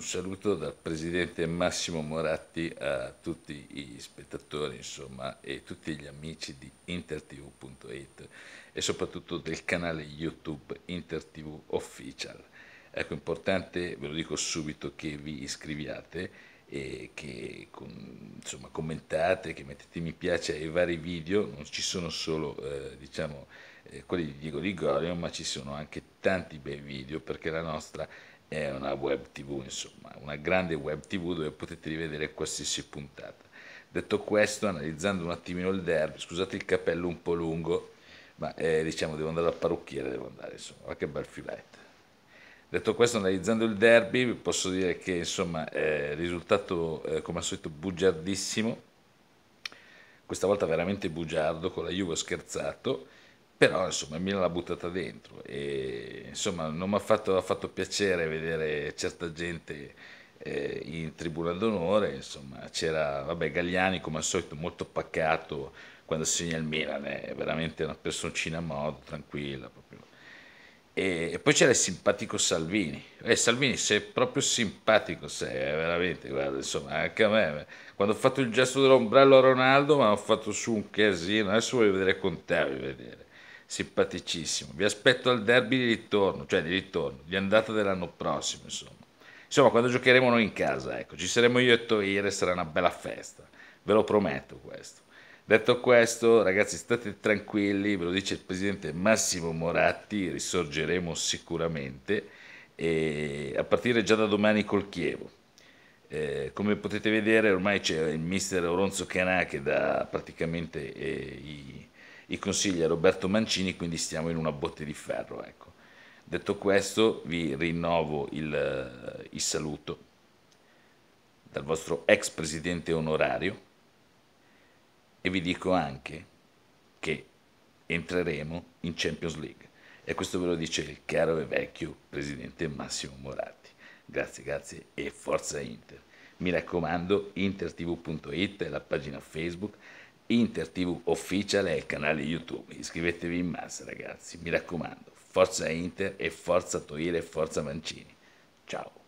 Un saluto dal presidente Massimo Moratti a tutti gli spettatori insomma, e tutti gli amici di intertv.it e soprattutto del canale YouTube InterTV Official. Ecco, importante, ve lo dico subito, che vi iscriviate e che con, insomma, commentate, che mettete mi piace ai vari video, non ci sono solo eh, diciamo, eh, quelli di Diego di Gorio, ma ci sono anche tanti bei video perché la nostra è una web tv, insomma, una grande web tv dove potete rivedere qualsiasi puntata. Detto questo, analizzando un attimino il derby, scusate il capello un po' lungo, ma eh, diciamo devo andare al parrucchiere, devo andare, insomma, ma che bel filetto. Detto questo, analizzando il derby, posso dire che insomma eh, risultato eh, come al solito bugiardissimo, questa volta veramente bugiardo, con la Juve ho scherzato, però insomma il Milan l'ha buttata dentro e insomma non mi ha fatto, fatto, piacere vedere certa gente eh, in tribuna d'onore insomma c'era vabbè Gagliani come al solito molto paccato quando segna il Milan è veramente una personcina a modo tranquilla proprio e, e poi c'era il simpatico Salvini eh, Salvini sei proprio simpatico sei veramente guarda insomma anche a me quando ho fatto il gesto dell'ombrello a Ronaldo mi hanno fatto su un casino adesso voglio vedere con te voglio vedere simpaticissimo. Vi aspetto al derby di ritorno, cioè di ritorno, di andata dell'anno prossimo, insomma. Insomma, quando giocheremo noi in casa, ecco, ci saremo io e Toire, sarà una bella festa, ve lo prometto questo. Detto questo, ragazzi, state tranquilli, ve lo dice il presidente Massimo Moratti, risorgeremo sicuramente, a partire già da domani col Chievo. Eh, come potete vedere ormai c'è il mister Oronzo Canà che dà praticamente eh, i, i consigli a Roberto Mancini, quindi stiamo in una botte di ferro. Ecco. Detto questo, vi rinnovo il, eh, il saluto dal vostro ex presidente onorario e vi dico anche che entreremo in Champions League. E questo ve lo dice il caro e vecchio presidente Massimo Moratti. Grazie, grazie e forza Inter. Mi raccomando, intertv.it è la pagina Facebook, Inter TV Official è il canale YouTube. Iscrivetevi in massa, ragazzi. Mi raccomando, forza Inter e forza Toriere e forza Mancini. Ciao.